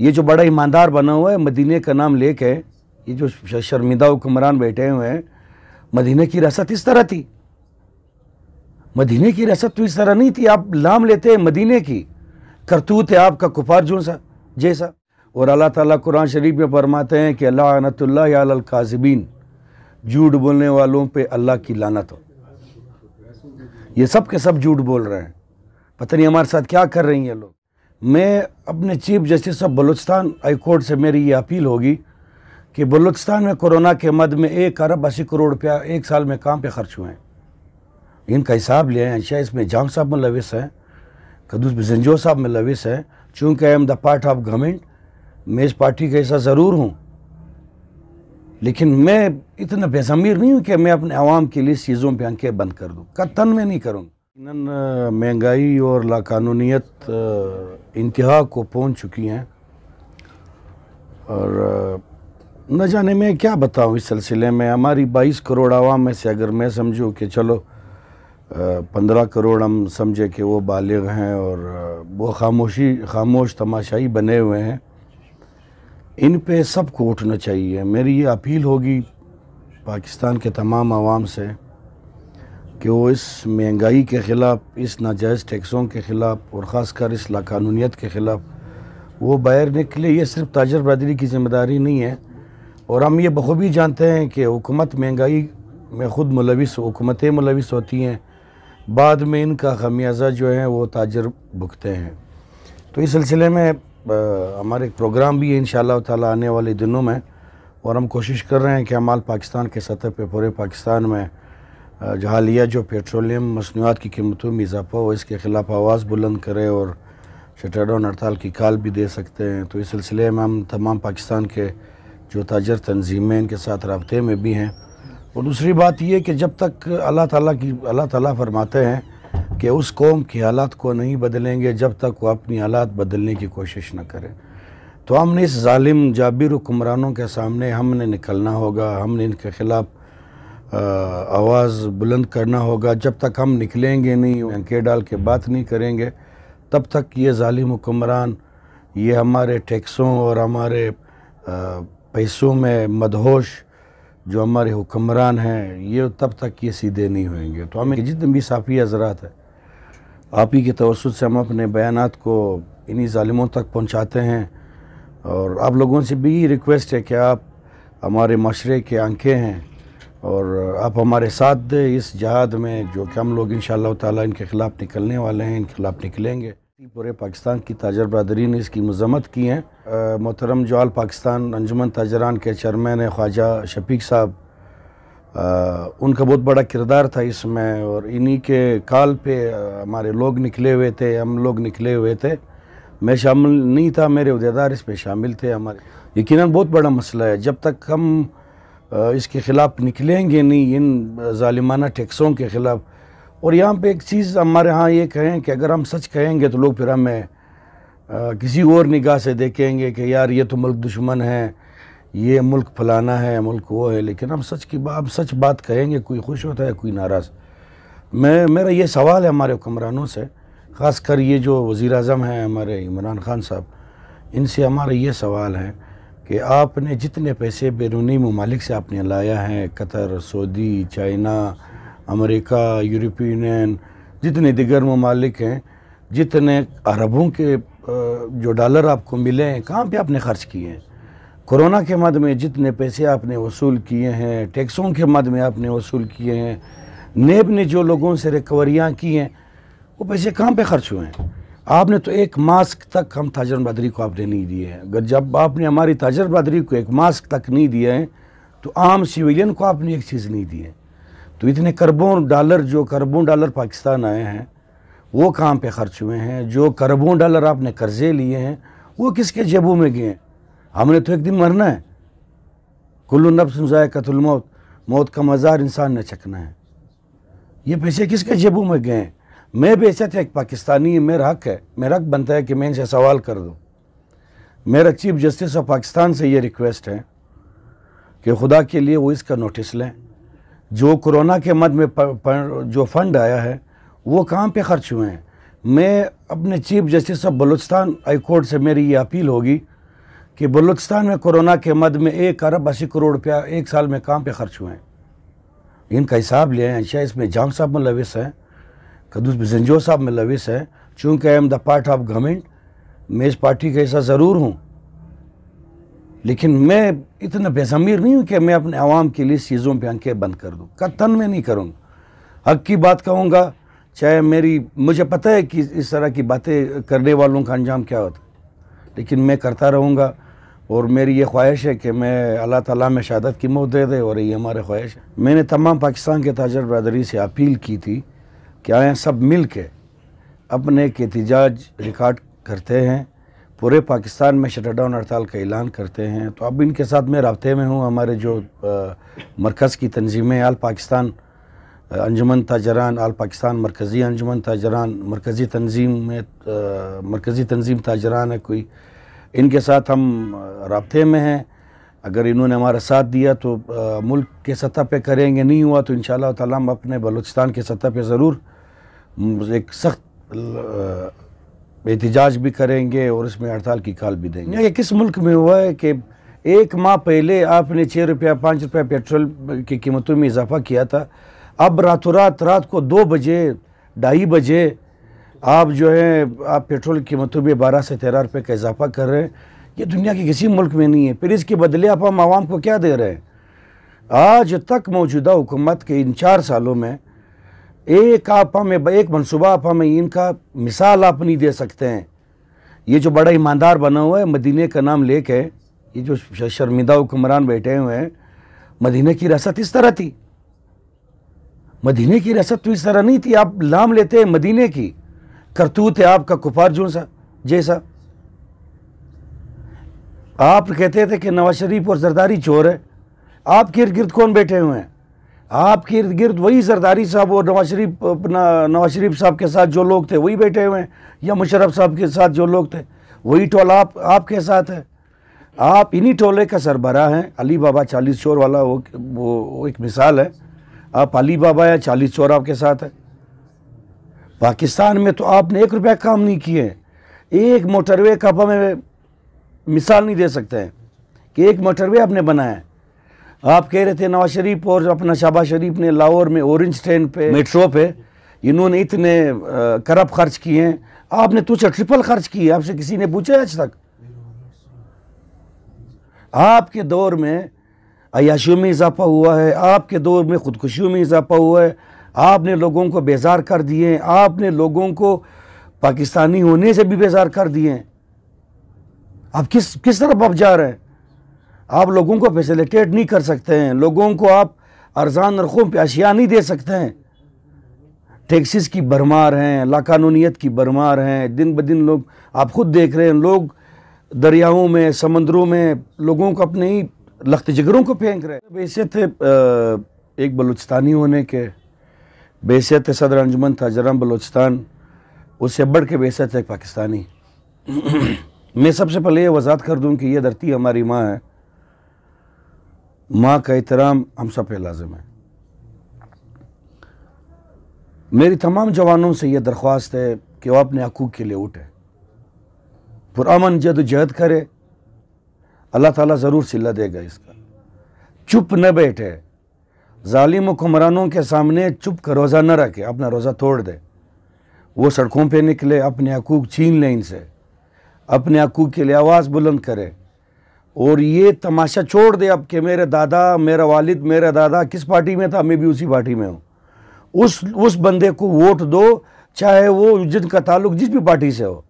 ये जो बड़ा ईमानदार बना हुआ है मदीने का नाम ले है ये जो शर्मिंदा हुक्मरान बैठे हुए हैं मदीने की रसत इस तरह थी मदीने की रसत तो इस तरह नहीं थी आप लाम लेते हैं मदीने की करतूत है आपका कुफार जो सा जैसा और अल्लाह ताला कुरान शरीफ में फरमाते हैं कि अल्लाह काजिबीन झूठ बोलने वालों पे अल्लाह की लानत हो ये सब के सब झूठ बोल रहे हैं पता नहीं हमारे साथ क्या कर रही हैं लोग मैं अपने chief justice of Balochistan high court से मेरी ये अपील होगी कि बलूचिस्तान में कोरोना के मद में एक अरब अस्सी करोड़ रुपया एक साल में काम पे खर्च हुए हैं इनका हिसाब लिया है अच्छा इसमें जाम साहब मुलविस हैं कदूस जंजो साहब मुलविस हैं चूँकि I am the part of government मैं इस पार्टी का हिस्सा ज़रूर हूँ लेकिन मैं इतना बेज़मीर नहीं हूँ कि मैं अपने आवाम के लिए चीज़ों पर आंखें बंद कर दूँ कतन में नहीं करूँगा यकीन महंगाई और लाकानूनीत इंतहा को पहुंच चुकी हैं और न जाने मैं क्या बताऊं इस सिलसिले में हमारी 22 करोड़ आवाम में से अगर मैं समझूं कि चलो 15 करोड़ हम समझे कि वो बालग हैं और वो खामोशी खामोश तमाशाई बने हुए हैं इन पे सबको उठना चाहिए मेरी ये अपील होगी पाकिस्तान के तमाम आवाम से कि वो इस महंगाई के ख़िलाफ़ इस नाजायज़ टैक्सों के ख़िलाफ़ और ख़ास कर इस लाकानूनीत के ख़िलाफ़ वो बाहर निकले ये सिर्फ ताजर बरदरी की जिम्मेदारी नहीं है और हम ये बखूबी जानते हैं कि हुकूमत महंगाई में ख़ुद मुलविस हुकूमतें मुलविस होती हैं बाद में इनका खमियाजा जो है वो ताजर भुगते हैं तो इस सिलसिले में हमारा एक प्रोग्राम भी है इन ताला आने वाले दिनों में और हम कोशिश कर रहे हैं कि हमाल पाकिस्तान के सतह पर पूरे पाकिस्तान में जहालिया जो पेट्रोलियम मसनूआत की कीमतों में इजाफा हो इसके ख़िलाफ़ आवाज़ बुलंद करे और शटरडाउन हड़ताल की काल भी दे सकते हैं तो इस सिलसिले में हम तमाम पाकिस्तान के जो ताजर तनजीमें इनके साथ रबते में भी हैं और दूसरी बात यह कि जब तक अल्लाह ताला की अल्लाह ताला फरमाते हैं कि उस कौम के हालात को नहीं बदलेंगे जब तक वो अपनी हालात बदलने की कोशिश न करें तो हमने इस ालिम जाबिर हुक्मरानों के सामने हमने निकलना होगा हमने इनके ख़िलाफ़ आवाज़ बुलंद करना होगा जब तक हम निकलेंगे नहीं अंके डाल के बात नहीं करेंगे तब तक ये ालिम हुकमरान ये हमारे टैक्सों और हमारे पैसों में मदहोश जो हमारे हुक्मरान हैं ये तब तक ये सीधे नहीं होंगे तो हमें जितने भी साफ़ी हजरात है आप ही के तवसत से हम अपने बयान को इन्हीं ालिमों तक पहुँचाते हैं और आप लोगों से भी रिक्वेस्ट है कि आप हमारे माशरे के आंखें हैं और आप हमारे साथ दें इस जहाद में जो कि हम लोग इन ताला इनके ख़िलाफ़ निकलने वाले हैं इनके ख़िलाफ़ निकलेंगे पूरे पाकिस्तान की ताजर बरदरी ने इसकी मजम्मत की है मोहतरम जवाल पाकिस्तान अंजुमन ताजरान के चेयरमैन है ख्वाजा शफीक साहब उनका बहुत बड़ा किरदार था इसमें और इन्हीं के काल पे हमारे लोग निकले हुए थे हम लोग निकले हुए थे मैं शामिल नहीं था मेरे अहदेदार इसमें शामिल थे हमारे यकीन बहुत बड़ा मसला है जब तक हम इसके ख़िलाफ़ निकलेंगे नहीं इन ालिमाना टैक्सों के ख़िलाफ़ और यहाँ पे एक चीज़ हमारे यहाँ ये कहें कि अगर हम सच कहेंगे तो लोग फिर हमें किसी और निगाह से देखेंगे कि यार ये तो मुल्क दुश्मन है ये मुल्क फलाना है मुल्क वो है लेकिन हम सच की बात सच बात कहेंगे कोई खुश होता है कोई नाराज़ मैं मेरा ये सवाल है हमारे हुक्मरानों से ख़ास कर ये जो वज़ी अजम हैं हमारे इमरान ख़ान साहब इनसे हमारा ये सवाल है कि आपने जितने पैसे बैरूनी ममालिक से आपने लाया है Qatar Saudi China America European जितने दिगर ममालिक हैं जितने अरबों के जो डॉलर आपको मिले हैं कहाँ पे आपने ख़र्च किए हैं कोरोना के मद में जितने पैसे आपने वसूल किए हैं टैक्सों के मद में आपने वसूल किए हैं नेब ने जो लोगों से रिकवरियाँ की हैं वो पैसे कहाँ पे खर्च हुए हैं आपने तो एक मास्क तक हम ताजर बदरी को आपने नहीं दिए हैं अगर जब आपने हमारी ताजर बदरी को एक मास्क तक नहीं दिए हैं तो आम सिविलियन को आपने एक चीज़ नहीं दी है तो इतने करबों डॉलर जो करबों डॉलर पाकिस्तान आए हैं वो काम पे खर्च हुए हैं जो करबों डॉलर आपने कर्जे लिए हैं वो किसके जेबों में गए हमने तो एक दिन मरना है कुल्लू नफ्स कतुलमौत मौत का मज़ार इंसान ने चखना है ये पैसे किसके जेबों में गए हैं मैं बेशक था एक पाकिस्तानी मेरा हक है मेरा हक बनता है कि मैं इनसे सवाल कर दूँ मेरा चीफ जस्टिस ऑफ पाकिस्तान से ये रिक्वेस्ट है कि खुदा के लिए वो इसका नोटिस लें जो कोरोना के मद में पर, पर, जो फंड आया है वो कहाँ पे खर्च हुए हैं मैं अपने chief justice of Balochistan high court से मेरी ये अपील होगी कि बलूचिस्तान में कोरोना के मद में एक अरब अस्सी करोड़ रुपया एक साल में काम पे खर्च हुए हैं इनका हिसाब लिया है शायद इसमें जाम साहब मुलविस हैं कदूस बिजंजो साहब में लविस हैं चूँकि I am the part of government मैं इस पार्टी का हिस्सा ज़रूर हूँ लेकिन मैं इतना बेज़मीर नहीं हूँ कि मैं अपने आवाम के लिए चीज़ों पर आंखें बंद कर दूँ कतन में नहीं करूँगा हक की बात कहूँगा चाहे मेरी मुझे पता है कि इस तरह की बातें करने वालों का अंजाम क्या होता है लेकिन मैं करता रहूँगा और मेरी ये ख्वाहिश है कि मैं अल्लाह ताला में शहादत की मौत दे दे और ये हमारे ख्वाहिश है मैंने तमाम पाकिस्तान के ताजर बरदरी से अपील की थी कि आए सब मिल के अपने एहतजाज रिकॉर्ड करते हैं पूरे पाकिस्तान में डाउन हड़ताल का ऐलान करते हैं तो अब इनके साथ मैं रबते में हूँ हमारे जो मरकज़ की तनजीमें आल पाकिस्तान अंजुमन ताजरान आल पाकिस्तान मरकज़ी अंजुमन ताजरान मरकज़ी तनजीम में मरकज़ी तनजीम ताजरान है कोई इनके साथ हम रबते में हैं अगर इन्होंने हमारा साथ दिया तो आ, मुल्क के सतह पर करेंगे नहीं हुआ तो इन शाह हम अपने बलूचिस्तान के सतह पर ज़रूर एक सख्त एहतजाज भी करेंगे और इसमें हड़ताल की काल भी देंगे ये किस मुल्क में हुआ है कि एक माह पहले आपने छः रुपया पाँच रुपया पेट्रोल की कीमतों में इजाफा किया था अब रातों रात रात को दो बजे ढाई बजे आप जो है आप पेट्रोल की कीमतों में बारह से तेरह रुपये का इजाफा कर रहे हैं ये दुनिया के किसी मुल्क में नहीं है फिर इसके बदले आप हम आवाम को क्या दे रहे हैं आज तक मौजूदा हुकूमत के इन चार सालों में एक आप हमें एक मनसूबा आप हमें इनका मिसाल आप नहीं दे सकते हैं ये जो बड़ा ईमानदार बना हुआ है मदीने का नाम ले के ये जो शर्मिंदा हुक्मरान बैठे हुए हैं मदीने की रसत इस तरह थी मदीने की रसत तो इस तरह नहीं थी आप नाम लेते हैं मदीने की करतूत है आपका कुफार जो सा जैसा आप कहते थे कि नवाज शरीफ और जरदारी चोर है आप इर्द गिर्द कौन बैठे हुए हैं आपके इर्द गिर्द वही सरदारी साहब और नवाज शरीफ अपना नवाज शरीफ साहब के साथ जो लोग थे वही बैठे हुए हैं या मुशरफ साहब के साथ जो लोग थे वही टोला आप आपके साथ है आप इन्हीं टोले का सरबरा हैं अली बाबा चालीस चोर वाला वो वो एक मिसाल है आप अली बाबा या चालीस चोर आपके साथ है पाकिस्तान में तो आपने एक रुपया काम नहीं किए एक मोटरवे का हमें मिसाल नहीं दे सकते हैं कि एक मोटरवे आपने बनाया है आप कह रहे थे नवाज शरीफ और अपना शहबाज शरीफ ने लाहौर में औरेंज ट्रेन पे मेट्रो पे इन्होंने इतने करप खर्च किए हैं आपने तुझे ट्रिपल खर्च किए आपसे किसी ने पूछा आज तक आपके दौर में अयाशियों में इजाफा हुआ है आपके दौर में ख़ुदकुशियों में इजाफा हुआ है आपने लोगों को बेजार कर दिए आपने लोगों को पाकिस्तानी होने से भी बेजार कर दिए अब किस किस तरफ आप जा रहे हैं आप लोगों को फैसिलिटेट नहीं कर सकते हैं लोगों को आप अरजान नरखों पर अशिया नहीं दे सकते हैं टैक्सीस की भरमार हैं लाकानूनीत की भरमार हैं दिन ब दिन लोग आप खुद देख रहे हैं लोग दरियाओं में समंदरों में लोगों को अपने ही लख्त जगरों को फेंक रहे हैं बैसीत एक बलूचिस्तानी होने के बैसीत सदर अंजुमन था जरा बलोचस्तान उससे बढ़ के बैसीत एक पाकिस्तानी मैं सबसे पहले ये वजात कर दूँ कि यह धरती हमारी माँ है माँ का एहतराम हम सब पे लाजम है मेरी तमाम जवानों से यह दरख्वास्त है कि वह अपने हकूक़ के लिए उठे पुरान जदोजहद करे अल्लाह ताला ज़रूर सिला देगा इसका चुप न बैठे ालिम हुक्मरानों के सामने चुप कर रोज़ा न रखे अपना रोज़ा तोड़ दे वो सड़कों पे निकले अपने हकूक़ छीन लें इनसे अपने हकूक़ के लिए आवाज़ बुलंद करे और ये तमाशा छोड़ दे अब कि मेरे दादा मेरा वालिद मेरा दादा किस पार्टी में था मैं भी उसी पार्टी में हूँ उस उस बंदे को वोट दो चाहे वो जिनका ताल्लुक जिस भी पार्टी से हो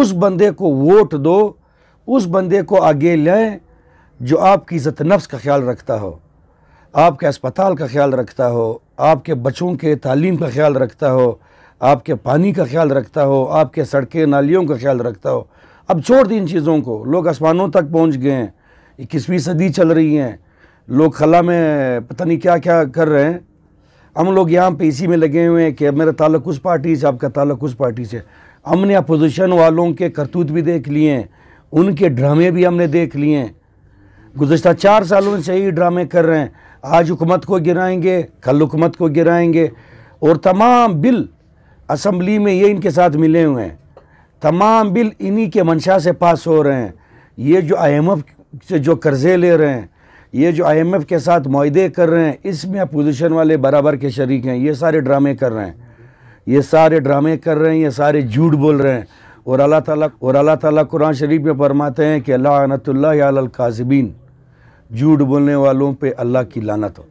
उस बंदे को वोट दो उस बंदे को आगे लें जो आपकी इज़्ज़त नफ्स का ख्याल रखता हो आपके अस्पताल का ख्याल रखता हो आपके बच्चों के तालीम का ख्याल रखता हो आपके पानी का ख्याल रखता हो आपके सड़कें नालियों का ख्याल रखता हो अब छोड़ दी इन चीज़ों को लोग आसमानों तक पहुँच गए हैं इक्कीसवीं सदी चल रही हैं लोग खला में पता नहीं क्या क्या कर रहे हैं हम लोग यहाँ पे इसी में लगे हुए हैं कि मेरा ताल्लुक उस पार्टी से आपका ताल्लुक उस पार्टी से हमने अपोजिशन वालों के करतूत भी देख लिए हैं उनके ड्रामे भी हमने देख लिए हैं गुजशत चार सालों से ही ड्रामे कर रहे हैं आज हुकूमत को गिराएंगे कल हुकूमत को गिराएंगे और तमाम बिल असम्बली में ये इनके साथ मिले हुए हैं तमाम बिल इन्हीं के मंशा से पास हो रहे हैं ये जो आईएमएफ से जो कर्ज़े ले रहे हैं ये जो आईएमएफ के साथ माहदे कर रहे हैं इसमें अपोजिशन वाले बराबर के शरीक हैं ये सारे ड्रामे कर रहे हैं ये सारे ड्रामे कर रहे हैं ये सारे झूठ बोल रहे हैं और अल्लाह ताला और अल्लाह ताला कुरान शरीफ में फरमाते हैं कि अल्लाह झूठ बोलने वालों पे अल्लाह की लानत हो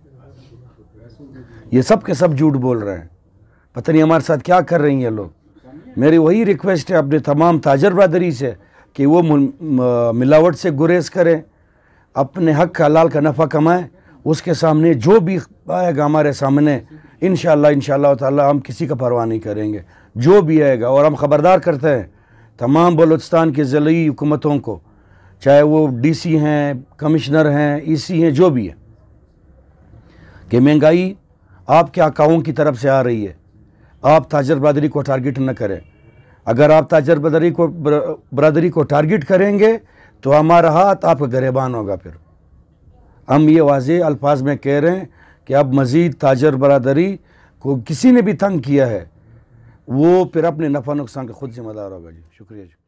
ये सब के सब झूठ बोल रहे हैं पता नहीं हमारे साथ क्या कर रही हैं लोग मेरी वही रिक्वेस्ट है अपने तमाम ताजर बरदरी से कि वो मिलावट से गुरेज करें अपने हक का हलाल का नफ़ा कमाएं उसके सामने जो भी आएगा हमारे सामने इन शाह ताला हम किसी का परवाह नहीं करेंगे जो भी आएगा और हम ख़बरदार करते हैं तमाम बलोचस्तान के ज़िली हुकूमतों को चाहे वो डीसी हैं कमिश्नर हैं ईसी e हैं जो भी हैं कि महंगाई आपके अकाउंट की तरफ से आ रही है आप ताजर बरदरी को टारगेट न करें अगर आप ताजर बरदरी को बरदरी को टारगेट करेंगे तो हमारा हाथ आपका गरेबान होगा फिर हम ये वाजे अल्फाज में कह रहे हैं कि अब मज़ीद ताजर बरदरी को किसी ने भी तंग किया है वो फिर अपने नफ़ा नुकसान का खुद जिम्मेदार होगा जी शुक्रिया जी